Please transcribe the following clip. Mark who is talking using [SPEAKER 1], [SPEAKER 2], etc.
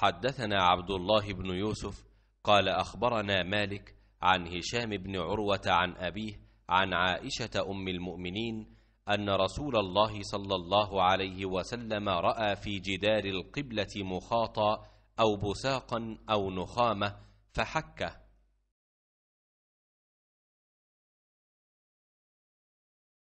[SPEAKER 1] حدثنا عبد الله بن يوسف قال أخبرنا مالك عن هشام بن عروة عن أبيه عن عائشة أم المؤمنين أن رسول الله صلى الله عليه وسلم رأى في جدار القبلة مخاطا أو بساقا أو نخامة فحكه